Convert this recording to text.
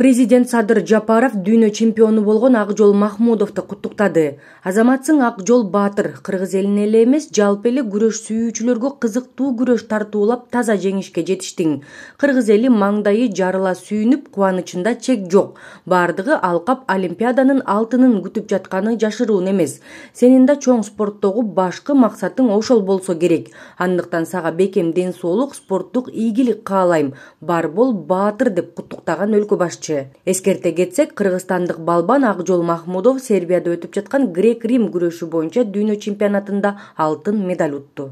президент садыр жапаров дүйнө чемпиону болгон ак жол махмудовду куттуктады азаматсың ак жол баатыр кыргыз элине эле эмес жалпы эле күрөш сүйүүчүлөргө кызыктуу күрөш тартуулап таза жеңишке жетиштиң кыргыз эли маңдайы жарыла сүйүнүп кубанычында чек жок баардыгы алкап олимпиаданын алтынын күтүп жатканы жашыруун эмес сенин да чоң спорттогу башкы максатың ошол болсо керек андыктан сага бекем ден соолук спорттук ийгилик каалайм бар бол баатыр деп куттуктаган өлкө башчы эскерте кетсек кыргызстандык балбан ак жол махмудов сербияда өтүп жаткан грек рим күрөшү боюнча дүйнө чемпионатында алтын медаль утту